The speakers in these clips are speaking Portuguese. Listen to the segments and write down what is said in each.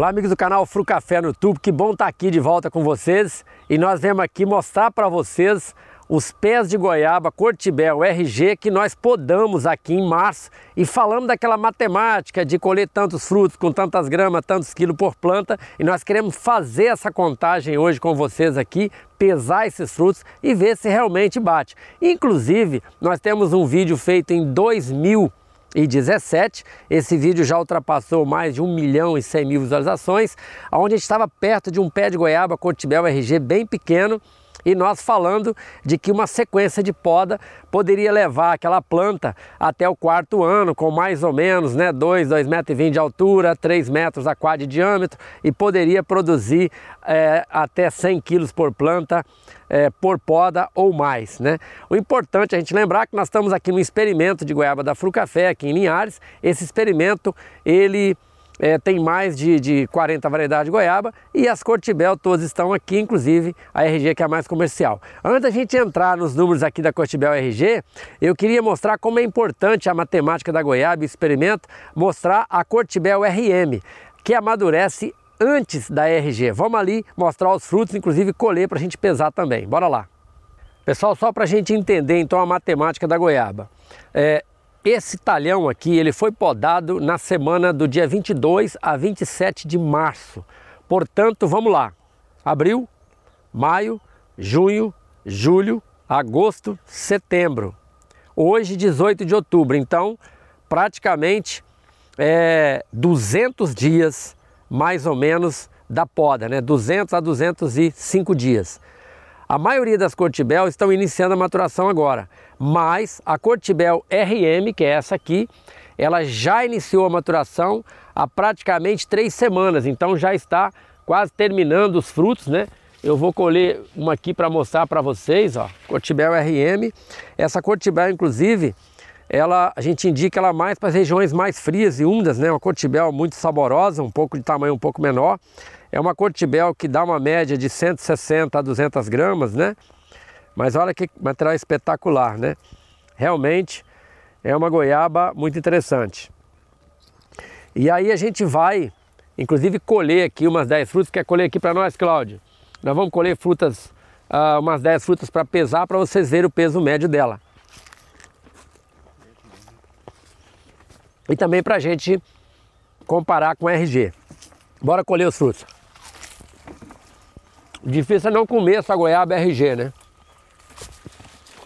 Olá amigos do canal Fru Café no YouTube, que bom estar tá aqui de volta com vocês e nós viemos aqui mostrar para vocês os pés de goiaba Cortibel RG que nós podamos aqui em março e falamos daquela matemática de colher tantos frutos com tantas gramas, tantos quilos por planta e nós queremos fazer essa contagem hoje com vocês aqui, pesar esses frutos e ver se realmente bate. Inclusive, nós temos um vídeo feito em 2000 e 17. Esse vídeo já ultrapassou mais de 1 milhão e 100 mil visualizações, onde a gente estava perto de um pé de goiaba com o Tibel RG bem pequeno e nós falando de que uma sequência de poda poderia levar aquela planta até o quarto ano, com mais ou menos né, 2,20 metros de altura, 3 metros a quadra de diâmetro e poderia produzir é, até 100 quilos por planta, é, por poda ou mais. Né? O importante é a gente lembrar que nós estamos aqui no experimento de goiaba da Frucafé, aqui em Linhares. Esse experimento, ele é, tem mais de, de 40 variedades de goiaba e as Cortibel todas estão aqui, inclusive a RG que é a mais comercial. Antes da gente entrar nos números aqui da Cortibel RG, eu queria mostrar como é importante a matemática da goiaba, experimento, mostrar a Cortibel RM, que amadurece antes da RG. Vamos ali mostrar os frutos, inclusive colher para a gente pesar também. Bora lá! Pessoal, só para a gente entender então a matemática da goiaba. É, esse talhão aqui, ele foi podado na semana do dia 22 a 27 de março. Portanto, vamos lá. Abril, maio, junho, julho, agosto, setembro. Hoje, 18 de outubro. Então, praticamente é, 200 dias, mais ou menos, da poda, né? 200 a 205 dias. A maioria das Cortibel estão iniciando a maturação agora, mas a Cortibel RM, que é essa aqui, ela já iniciou a maturação há praticamente três semanas, então já está quase terminando os frutos, né? Eu vou colher uma aqui para mostrar para vocês, ó, Cortibel RM. Essa Cortibel, inclusive, ela, a gente indica ela mais para as regiões mais frias e úmidas, né? Uma Cortibel muito saborosa, um pouco de tamanho um pouco menor. É uma cortibel que dá uma média de 160 a 200 gramas, né? Mas olha que material espetacular, né? Realmente é uma goiaba muito interessante. E aí a gente vai, inclusive, colher aqui umas 10 frutas. Quer colher aqui para nós, Cláudio? Nós vamos colher frutas, uh, umas 10 frutas para pesar, para vocês verem o peso médio dela. E também para a gente comparar com a RG. Bora colher os frutos. Difícil é não comer essa goiaba RG, né?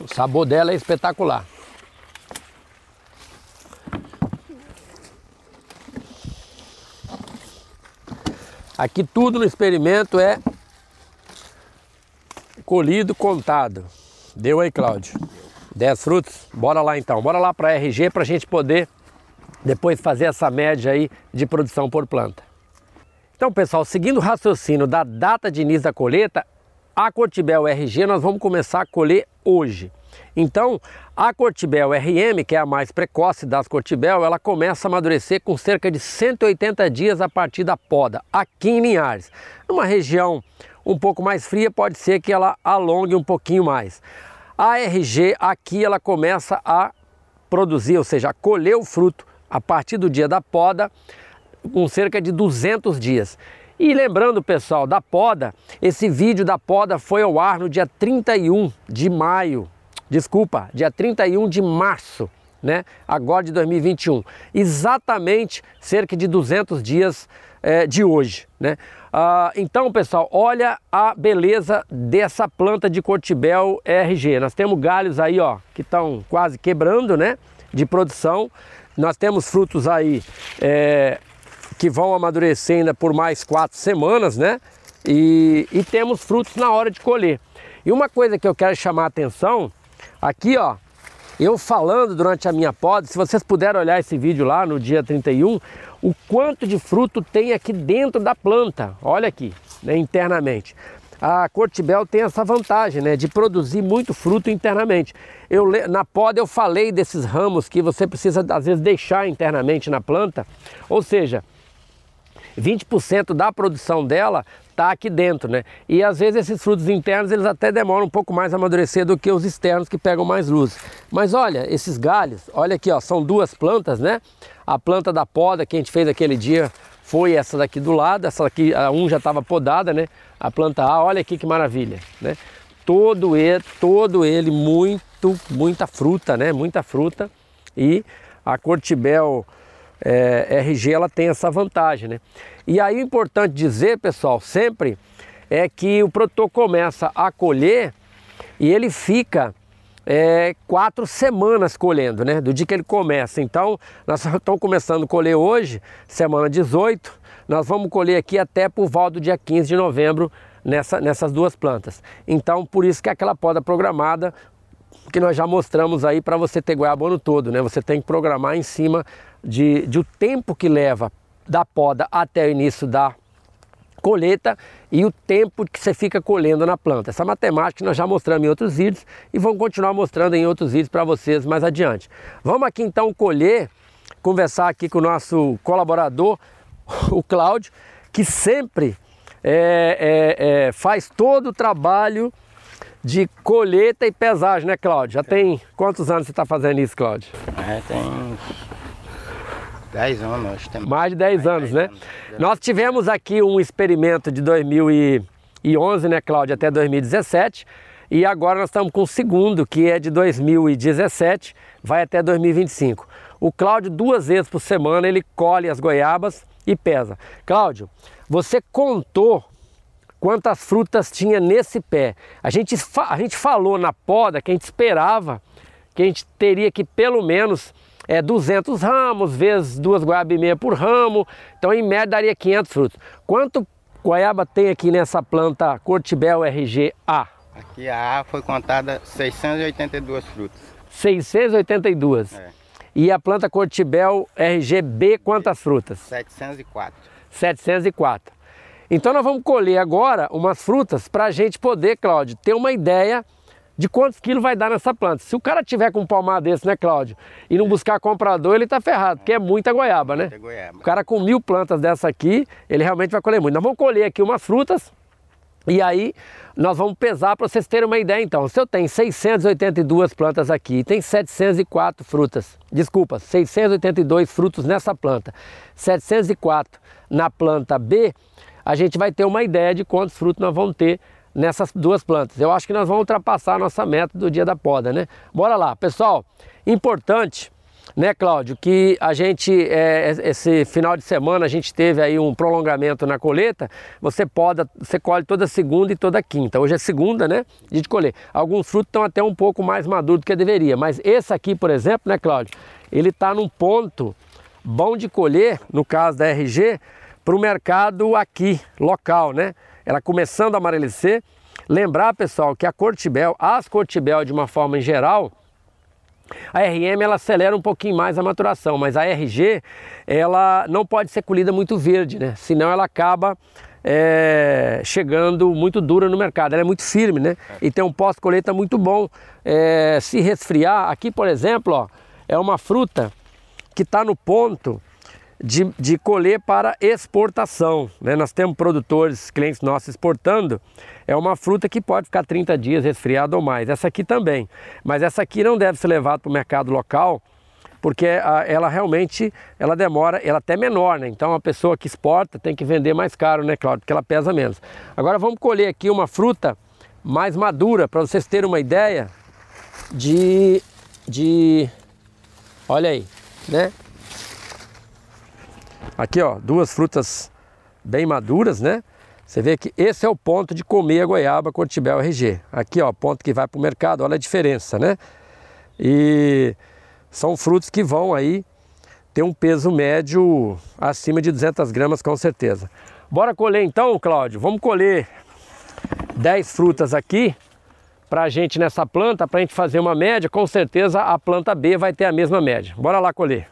O sabor dela é espetacular. Aqui tudo no experimento é colhido, contado. Deu aí, Cláudio? 10 frutos? Bora lá então, bora lá para a RG para a gente poder depois fazer essa média aí de produção por planta. Então, pessoal, seguindo o raciocínio da data de início da colheita, a Cortibel RG nós vamos começar a colher hoje. Então, a Cortibel RM, que é a mais precoce das Cortibel, ela começa a amadurecer com cerca de 180 dias a partir da poda, aqui em Linhares. Numa região um pouco mais fria, pode ser que ela alongue um pouquinho mais. A RG aqui ela começa a produzir, ou seja, a colher o fruto a partir do dia da poda com cerca de 200 dias. E lembrando, pessoal, da poda, esse vídeo da poda foi ao ar no dia 31 de maio. Desculpa, dia 31 de março, né? Agora de 2021. Exatamente cerca de 200 dias é, de hoje, né? Ah, então, pessoal, olha a beleza dessa planta de cotibel RG. Nós temos galhos aí, ó, que estão quase quebrando, né? De produção. Nós temos frutos aí é, que vão amadurecer ainda por mais quatro semanas, né? E, e temos frutos na hora de colher. E uma coisa que eu quero chamar a atenção, aqui ó, eu falando durante a minha poda, se vocês puderem olhar esse vídeo lá no dia 31, o quanto de fruto tem aqui dentro da planta, olha aqui, né, internamente. A cortibel tem essa vantagem, né, de produzir muito fruto internamente. Eu, na poda eu falei desses ramos que você precisa às vezes deixar internamente na planta, ou seja, 20% da produção dela está aqui dentro, né? E às vezes esses frutos internos eles até demoram um pouco mais a amadurecer do que os externos que pegam mais luz. Mas olha, esses galhos, olha aqui, ó, são duas plantas, né? A planta da poda que a gente fez aquele dia foi essa daqui do lado, essa daqui, a um já estava podada, né? A planta A, olha aqui que maravilha, né? Todo ele, todo ele muito, muita fruta, né? Muita fruta e a cortibel é, RG ela tem essa vantagem, né? E aí importante dizer, pessoal, sempre é que o produtor começa a colher e ele fica é, quatro semanas colhendo, né? Do dia que ele começa. Então, nós estamos começando a colher hoje, semana 18. Nós vamos colher aqui até por volta do dia 15 de novembro nessa, nessas duas plantas. Então, por isso que é aquela poda programada que nós já mostramos aí para você ter goiaba o ano todo, né? Você tem que programar em cima de, de o tempo que leva da poda até o início da coleta e o tempo que você fica colhendo na planta. Essa matemática nós já mostramos em outros vídeos e vamos continuar mostrando em outros vídeos para vocês mais adiante. Vamos aqui então colher, conversar aqui com o nosso colaborador, o Cláudio, que sempre é, é, é, faz todo o trabalho de colheita e pesagem, né, Cláudio? Já tem, quantos anos você está fazendo isso, Cláudio? É, tem uns 10 anos, acho que Mais de 10 anos, né? Anos. Nós tivemos aqui um experimento de 2011, né, Cláudio, até 2017. E agora nós estamos com o segundo, que é de 2017, vai até 2025. O Cláudio, duas vezes por semana, ele colhe as goiabas e pesa. Cláudio, você contou quantas frutas tinha nesse pé. A gente, a gente falou na poda que a gente esperava que a gente teria que pelo menos é, 200 ramos, vezes duas goiaba e meia por ramo, então em média daria 500 frutos. Quanto goiaba tem aqui nessa planta Cortibel RGA? Aqui a A foi contada 682 frutas. 682. É. E a planta Cortibel RGB, quantas frutas? 704. 704. Então nós vamos colher agora umas frutas para a gente poder, Cláudio, ter uma ideia de quantos quilos vai dar nessa planta. Se o cara tiver com um palmar desse, né, Cláudio, e não é. buscar comprador, ele tá ferrado, porque é muita goiaba, né? Muita goiaba. O cara com mil plantas dessa aqui, ele realmente vai colher muito. Nós vamos colher aqui umas frutas e aí nós vamos pesar para vocês terem uma ideia então. Se eu tenho 682 plantas aqui e tem 704 frutas, desculpa, 682 frutos nessa planta, 704 na planta B, a gente vai ter uma ideia de quantos frutos nós vamos ter nessas duas plantas. Eu acho que nós vamos ultrapassar a nossa meta do dia da poda, né? Bora lá, pessoal. Importante, né, Cláudio, que a gente é, é esse final de semana a gente teve aí um prolongamento na colheita. Você poda, você colhe toda segunda e toda quinta. Hoje é segunda, né? De colher. Alguns frutos estão até um pouco mais maduros do que deveria, mas esse aqui, por exemplo, né, Cláudio, ele está num ponto bom de colher, no caso da RG, para o mercado aqui, local, né? Ela começando a amarelecer. Lembrar, pessoal, que a cortibel, as cortibel de uma forma em geral, a RM ela acelera um pouquinho mais a maturação, mas a RG ela não pode ser colhida muito verde, né? Senão ela acaba é, chegando muito dura no mercado. Ela é muito firme, né? E tem um pós-colheita muito bom. É, se resfriar, aqui por exemplo, ó, é uma fruta que está no ponto de, de colher para exportação. Né? Nós temos produtores, clientes nossos exportando. É uma fruta que pode ficar 30 dias resfriada ou mais. Essa aqui também. Mas essa aqui não deve ser levada para o mercado local, porque ah, ela realmente ela demora, ela até menor, né? Então a pessoa que exporta tem que vender mais caro, né, Claudio? Porque ela pesa menos. Agora vamos colher aqui uma fruta mais madura, para vocês terem uma ideia de. de olha aí, né? Aqui, ó, duas frutas bem maduras, né? Você vê que esse é o ponto de comer a goiaba quando tiver o RG. Aqui, ó, ponto que vai para o mercado, olha a diferença, né? E são frutos que vão aí ter um peso médio acima de 200 gramas, com certeza. Bora colher então, Cláudio? Vamos colher 10 frutas aqui para a gente nessa planta, para a gente fazer uma média. Com certeza a planta B vai ter a mesma média. Bora lá colher.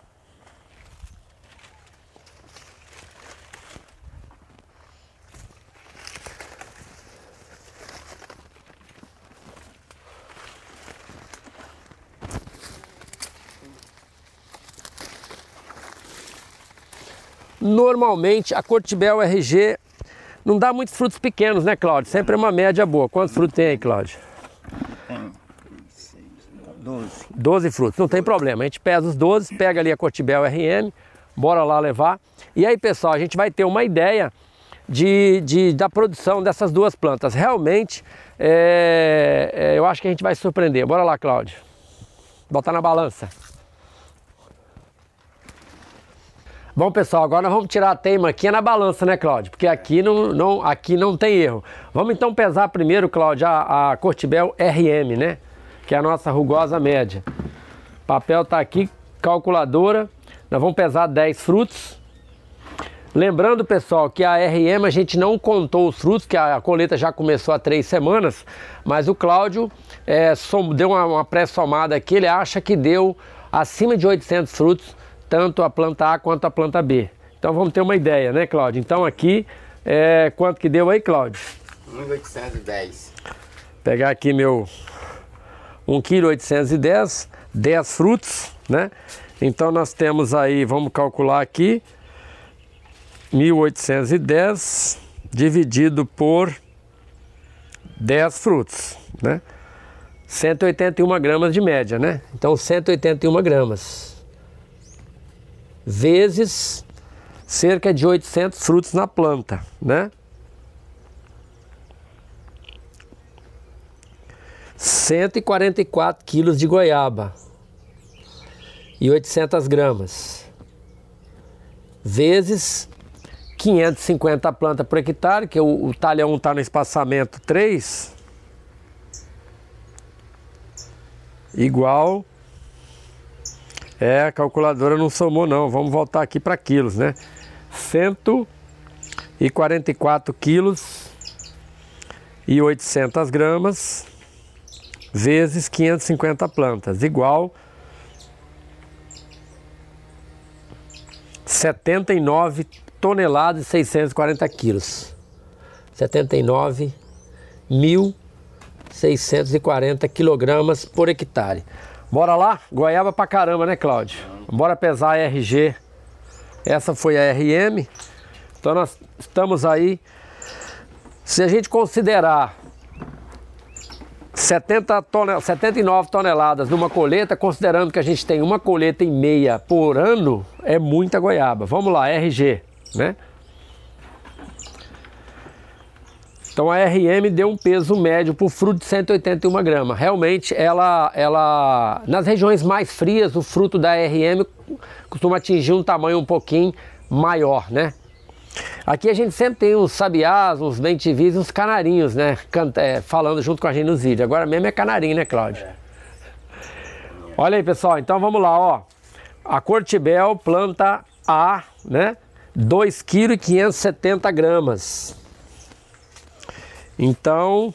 Normalmente a Cortibel RG não dá muitos frutos pequenos, né, Cláudio? Sempre é uma média boa. Quantos frutos tem aí, Cláudio? Tem 12. 12 frutos, não 12. tem problema. A gente pesa os 12, pega ali a Cortibel RM, bora lá levar. E aí, pessoal, a gente vai ter uma ideia de, de da produção dessas duas plantas. Realmente, é, é, eu acho que a gente vai surpreender. Bora lá, Cláudio. Botar na balança. Bom, pessoal, agora vamos tirar a aqui é na balança, né, Cláudio? Porque aqui não, não, aqui não tem erro. Vamos então pesar primeiro, Cláudio, a, a Cortibel RM, né? Que é a nossa rugosa média. papel tá aqui, calculadora. Nós vamos pesar 10 frutos. Lembrando, pessoal, que a RM a gente não contou os frutos, que a coleta já começou há três semanas, mas o Cláudio é, deu uma, uma pré-somada aqui, ele acha que deu acima de 800 frutos tanto a planta A quanto a planta B. Então vamos ter uma ideia, né, Cláudio? Então aqui, é, quanto que deu aí, Cláudio? 1,810. Pegar aqui meu 1,810, 10 frutos, né? Então nós temos aí, vamos calcular aqui, 1.810 dividido por 10 frutos, né? 181 gramas de média, né? Então 181 gramas vezes cerca de 800 frutos na planta, né? Cento e quarenta e quatro quilos de goiaba e 800 gramas vezes 550 plantas por hectare, que é o, o talha 1 está no espaçamento 3, igual é, a calculadora não somou não, vamos voltar aqui para quilos, né? 144 quilos e 800 gramas vezes 550 plantas, igual 79 toneladas e 640 quilos. 79 mil 640 quilogramas por hectare. Bora lá? Goiaba pra caramba, né, Cláudio? Bora pesar a RG. Essa foi a RM. Então nós estamos aí. Se a gente considerar 70 tonel, 79 toneladas numa colheita, considerando que a gente tem uma colheita e meia por ano, é muita goiaba. Vamos lá, RG, né? Então a RM deu um peso médio para o fruto de 181 gramas. Realmente, ela, ela, nas regiões mais frias, o fruto da RM costuma atingir um tamanho um pouquinho maior, né? Aqui a gente sempre tem uns sabiás, uns bentivis, uns canarinhos, né? Canta, é, falando junto com a gente nos vídeos. Agora mesmo é canarinho, né, Cláudio? É. Olha aí, pessoal. Então vamos lá, ó. A Cortibel planta A, né? 2,570 kg. Então,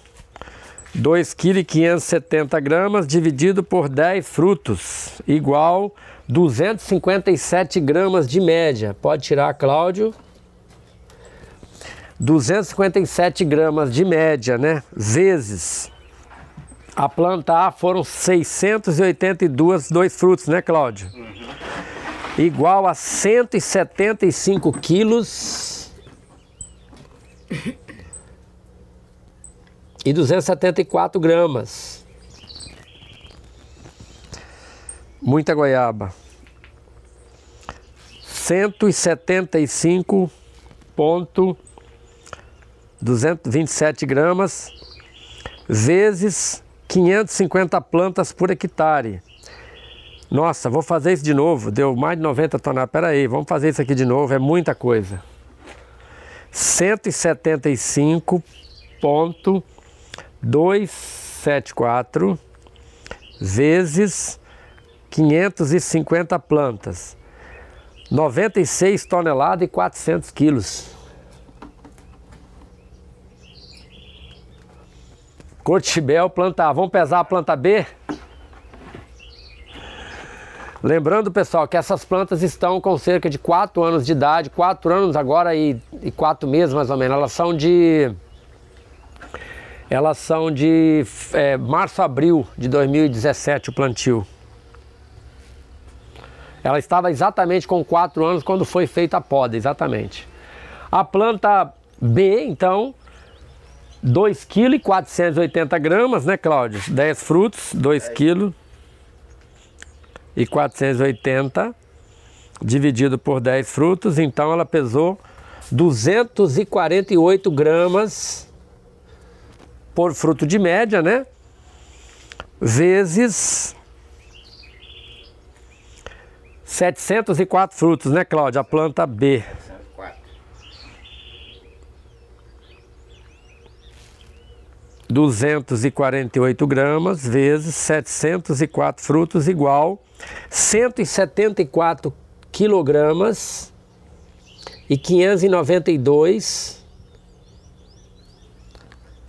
2,570 gramas dividido por 10 frutos, igual 257 gramas de média. Pode tirar, Cláudio. 257 gramas de média, né? Vezes. A plantar foram 682 dois frutos, né, Cláudio? Uhum. Igual a 175 quilos e 274 gramas. Muita goiaba. 175.227 gramas vezes 550 plantas por hectare. Nossa, vou fazer isso de novo. Deu mais de 90 toneladas. Pera aí, vamos fazer isso aqui de novo. É muita coisa. 175 ponto 274 vezes 550 plantas, 96 toneladas e 400 quilos. Cotibel, plantar, Vamos pesar a planta B? Lembrando, pessoal, que essas plantas estão com cerca de 4 anos de idade, 4 anos agora e 4 meses mais ou menos. Elas são de elas são de é, março, abril de 2017, o plantio. Ela estava exatamente com 4 anos quando foi feita a poda, exatamente. A planta B, então, 2,480 kg, né, Cláudio? 10 frutos, 2,480 kg dividido por 10 frutos, então ela pesou 248 gramas por fruto de média, né? Vezes 704 frutos, né, Cláudia? A planta B. Duzentos e quarenta e oito gramas vezes setecentos e quatro frutos igual cento e setenta e quatro quilogramas e quinhentos e noventa e dois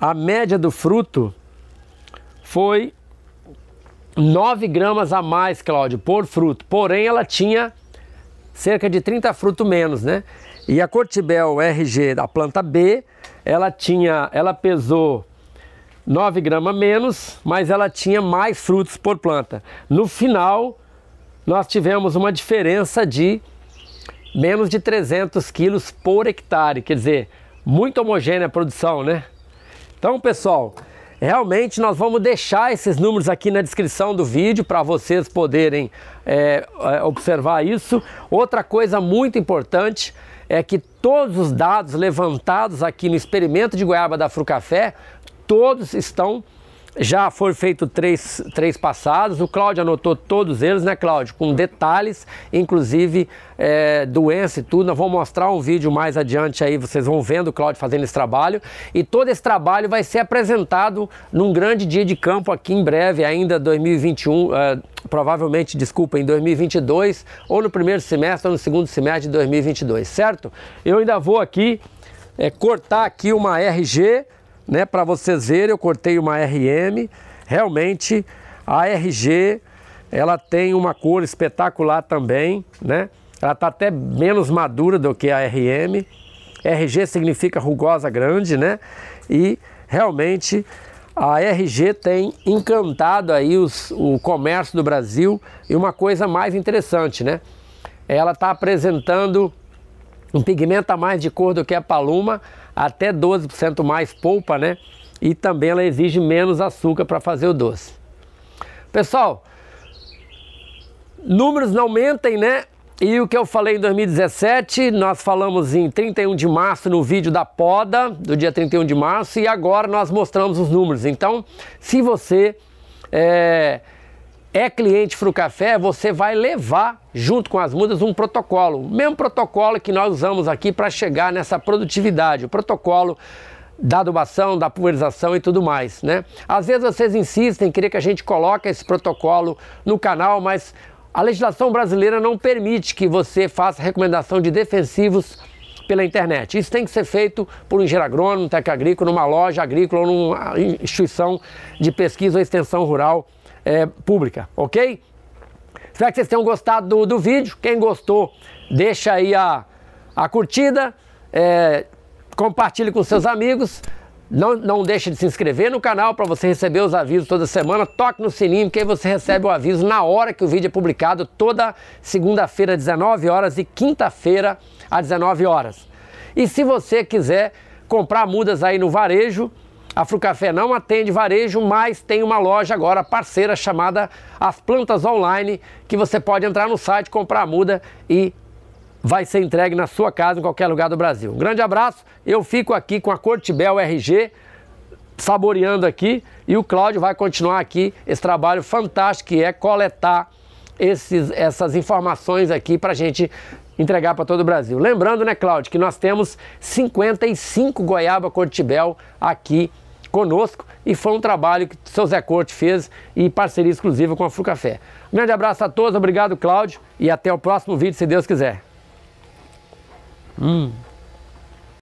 a média do fruto foi 9 gramas a mais, Cláudio, por fruto. Porém, ela tinha cerca de 30 frutos menos, né? E a Cortibel RG da planta B, ela tinha, ela pesou 9 gramas menos, mas ela tinha mais frutos por planta. No final, nós tivemos uma diferença de menos de 300 quilos por hectare, quer dizer, muito homogênea a produção, né? Então, pessoal, realmente nós vamos deixar esses números aqui na descrição do vídeo para vocês poderem é, é, observar isso. Outra coisa muito importante é que todos os dados levantados aqui no experimento de goiaba da Frucafé, todos estão já foram feitos três, três passados, o Cláudio anotou todos eles, né, Cláudio? Com detalhes, inclusive é, doença e tudo. Eu vou mostrar um vídeo mais adiante aí, vocês vão vendo o Cláudio fazendo esse trabalho. E todo esse trabalho vai ser apresentado num grande dia de campo aqui em breve, ainda 2021, é, provavelmente, desculpa, em 2022, ou no primeiro semestre ou no segundo semestre de 2022, certo? Eu ainda vou aqui é, cortar aqui uma RG né? Para vocês verem, eu cortei uma RM, realmente a RG ela tem uma cor espetacular também, né? Ela está até menos madura do que a RM. RG significa rugosa grande, né? E realmente a RG tem encantado aí os, o comércio do Brasil e uma coisa mais interessante, né? Ela está apresentando um pigmento a mais de cor do que a paluma, até 12% mais polpa, né? E também ela exige menos açúcar para fazer o doce. Pessoal, números não mentem, né? E o que eu falei em 2017, nós falamos em 31 de março no vídeo da poda, do dia 31 de março, e agora nós mostramos os números. Então, se você é, é cliente Frucafé, você vai levar junto com as mudas um protocolo, o mesmo protocolo que nós usamos aqui para chegar nessa produtividade, o protocolo da adubação, da pulverização e tudo mais, né? Às vezes vocês insistem, querer que a gente coloque esse protocolo no canal, mas a legislação brasileira não permite que você faça recomendação de defensivos pela internet. Isso tem que ser feito por um engenheiro agrônomo, técnico agrícola, numa loja agrícola ou numa instituição de pesquisa ou extensão rural é, pública, ok? Espero que vocês tenham gostado do, do vídeo. Quem gostou, deixa aí a, a curtida, é, compartilhe com seus amigos. Não, não deixe de se inscrever no canal para você receber os avisos toda semana. Toque no sininho que aí você recebe o aviso na hora que o vídeo é publicado, toda segunda-feira às 19 horas e quinta-feira às 19 horas. E se você quiser comprar mudas aí no varejo, a Frucafé não atende varejo, mas tem uma loja agora parceira chamada As Plantas Online, que você pode entrar no site, comprar a muda e vai ser entregue na sua casa, em qualquer lugar do Brasil. Um grande abraço, eu fico aqui com a Cortibel RG, saboreando aqui, e o Cláudio vai continuar aqui esse trabalho fantástico que é coletar esses, essas informações aqui para a gente entregar para todo o Brasil. Lembrando, né, Cláudio, que nós temos 55 goiaba Cortibel aqui conosco e foi um trabalho que o seu Zé Corte fez em parceria exclusiva com a Frucafé. Um grande abraço a todos, obrigado Cláudio e até o próximo vídeo, se Deus quiser. Hum.